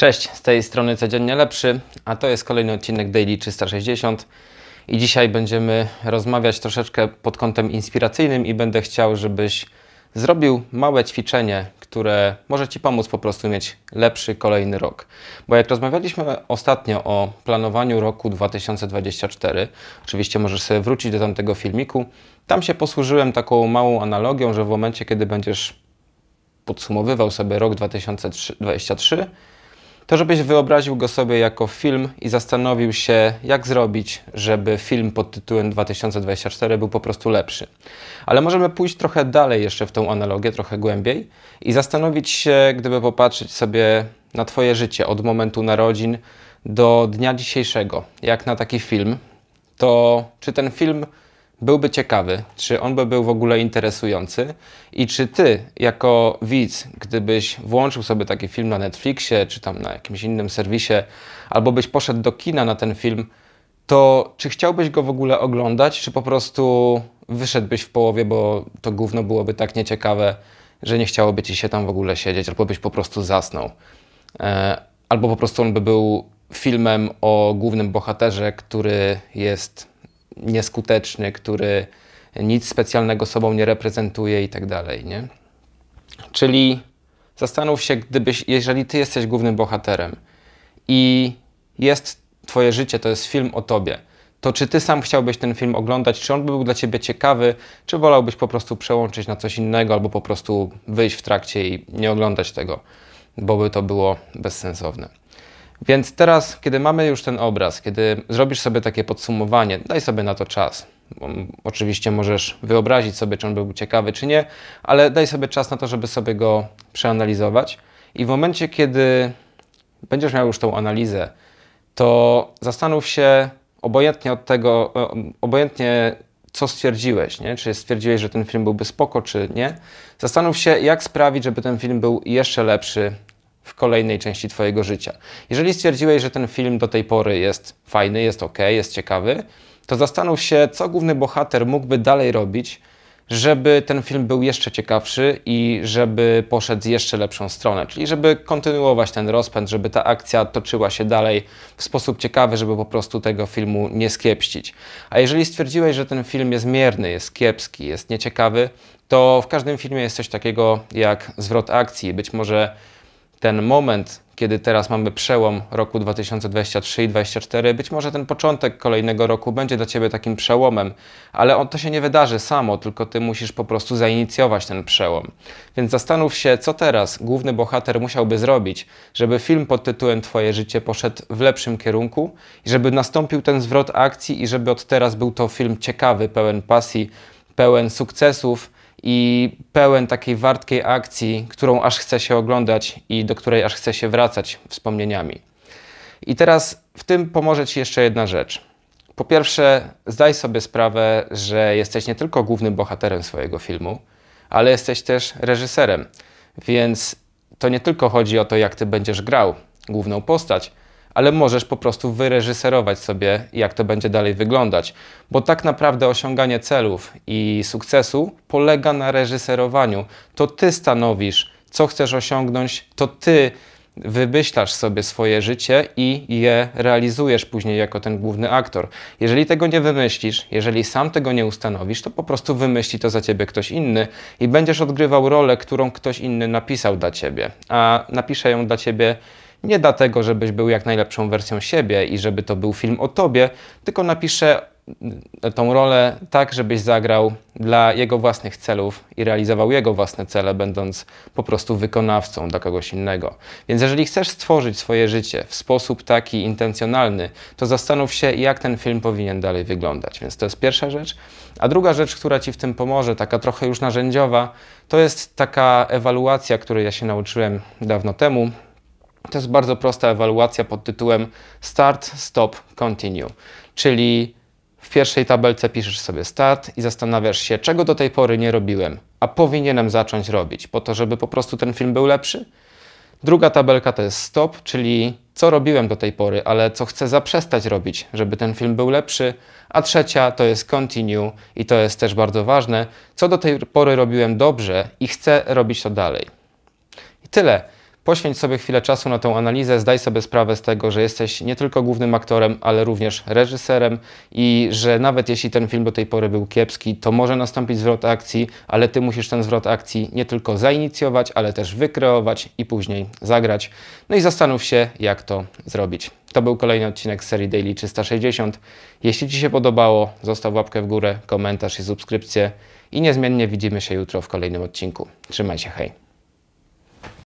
Cześć, z tej strony Codziennie Lepszy, a to jest kolejny odcinek Daily 360 i dzisiaj będziemy rozmawiać troszeczkę pod kątem inspiracyjnym i będę chciał, żebyś zrobił małe ćwiczenie, które może Ci pomóc po prostu mieć lepszy kolejny rok. Bo jak rozmawialiśmy ostatnio o planowaniu roku 2024, oczywiście możesz sobie wrócić do tamtego filmiku, tam się posłużyłem taką małą analogią, że w momencie, kiedy będziesz podsumowywał sobie rok 2023, to żebyś wyobraził go sobie jako film i zastanowił się, jak zrobić, żeby film pod tytułem 2024 był po prostu lepszy. Ale możemy pójść trochę dalej jeszcze w tą analogię, trochę głębiej i zastanowić się, gdyby popatrzeć sobie na Twoje życie od momentu narodzin do dnia dzisiejszego, jak na taki film, to czy ten film byłby ciekawy, czy on by był w ogóle interesujący i czy ty, jako widz, gdybyś włączył sobie taki film na Netflixie, czy tam na jakimś innym serwisie, albo byś poszedł do kina na ten film, to czy chciałbyś go w ogóle oglądać, czy po prostu wyszedłbyś w połowie, bo to gówno byłoby tak nieciekawe, że nie chciałoby ci się tam w ogóle siedzieć, albo byś po prostu zasnął. E, albo po prostu on by był filmem o głównym bohaterze, który jest nieskuteczny, który nic specjalnego sobą nie reprezentuje i tak dalej, nie? Czyli zastanów się, gdybyś, jeżeli ty jesteś głównym bohaterem i jest twoje życie, to jest film o tobie, to czy ty sam chciałbyś ten film oglądać, czy on był dla ciebie ciekawy, czy wolałbyś po prostu przełączyć na coś innego, albo po prostu wyjść w trakcie i nie oglądać tego, bo by to było bezsensowne. Więc teraz, kiedy mamy już ten obraz, kiedy zrobisz sobie takie podsumowanie, daj sobie na to czas. Oczywiście możesz wyobrazić sobie, czy on był ciekawy, czy nie, ale daj sobie czas na to, żeby sobie go przeanalizować. I w momencie, kiedy będziesz miał już tą analizę, to zastanów się obojętnie od tego, obojętnie co stwierdziłeś, nie? czy stwierdziłeś, że ten film byłby spoko, czy nie. Zastanów się, jak sprawić, żeby ten film był jeszcze lepszy w kolejnej części Twojego życia. Jeżeli stwierdziłeś, że ten film do tej pory jest fajny, jest ok, jest ciekawy, to zastanów się, co główny bohater mógłby dalej robić, żeby ten film był jeszcze ciekawszy i żeby poszedł z jeszcze lepszą stronę, czyli żeby kontynuować ten rozpęd, żeby ta akcja toczyła się dalej w sposób ciekawy, żeby po prostu tego filmu nie skiepścić. A jeżeli stwierdziłeś, że ten film jest mierny, jest kiepski, jest nieciekawy, to w każdym filmie jest coś takiego jak zwrot akcji. Być może ten moment, kiedy teraz mamy przełom roku 2023 i 2024, być może ten początek kolejnego roku będzie dla Ciebie takim przełomem, ale on, to się nie wydarzy samo, tylko Ty musisz po prostu zainicjować ten przełom. Więc zastanów się, co teraz główny bohater musiałby zrobić, żeby film pod tytułem Twoje życie poszedł w lepszym kierunku i żeby nastąpił ten zwrot akcji i żeby od teraz był to film ciekawy, pełen pasji, pełen sukcesów, i pełen takiej wartkiej akcji, którą aż chce się oglądać i do której aż chce się wracać wspomnieniami. I teraz w tym pomoże Ci jeszcze jedna rzecz. Po pierwsze, zdaj sobie sprawę, że jesteś nie tylko głównym bohaterem swojego filmu, ale jesteś też reżyserem. Więc to nie tylko chodzi o to, jak ty będziesz grał główną postać, ale możesz po prostu wyreżyserować sobie, jak to będzie dalej wyglądać. Bo tak naprawdę osiąganie celów i sukcesu polega na reżyserowaniu. To ty stanowisz, co chcesz osiągnąć, to ty wymyślasz sobie swoje życie i je realizujesz później jako ten główny aktor. Jeżeli tego nie wymyślisz, jeżeli sam tego nie ustanowisz, to po prostu wymyśli to za ciebie ktoś inny i będziesz odgrywał rolę, którą ktoś inny napisał dla ciebie, a napisze ją dla ciebie nie dlatego, żebyś był jak najlepszą wersją siebie i żeby to był film o tobie, tylko napiszę tą rolę tak, żebyś zagrał dla jego własnych celów i realizował jego własne cele, będąc po prostu wykonawcą dla kogoś innego. Więc jeżeli chcesz stworzyć swoje życie w sposób taki intencjonalny, to zastanów się, jak ten film powinien dalej wyglądać. Więc to jest pierwsza rzecz. A druga rzecz, która ci w tym pomoże, taka trochę już narzędziowa, to jest taka ewaluacja, której ja się nauczyłem dawno temu to jest bardzo prosta ewaluacja pod tytułem Start, Stop, Continue. Czyli w pierwszej tabelce piszesz sobie start i zastanawiasz się, czego do tej pory nie robiłem, a powinienem zacząć robić, po to, żeby po prostu ten film był lepszy. Druga tabelka to jest stop, czyli co robiłem do tej pory, ale co chcę zaprzestać robić, żeby ten film był lepszy. A trzecia to jest continue i to jest też bardzo ważne, co do tej pory robiłem dobrze i chcę robić to dalej. I tyle. Poświęć sobie chwilę czasu na tą analizę, zdaj sobie sprawę z tego, że jesteś nie tylko głównym aktorem, ale również reżyserem i że nawet jeśli ten film do tej pory był kiepski, to może nastąpić zwrot akcji, ale ty musisz ten zwrot akcji nie tylko zainicjować, ale też wykreować i później zagrać. No i zastanów się, jak to zrobić. To był kolejny odcinek serii Daily 360. Jeśli Ci się podobało, zostaw łapkę w górę, komentarz i subskrypcję i niezmiennie widzimy się jutro w kolejnym odcinku. Trzymaj się, hej!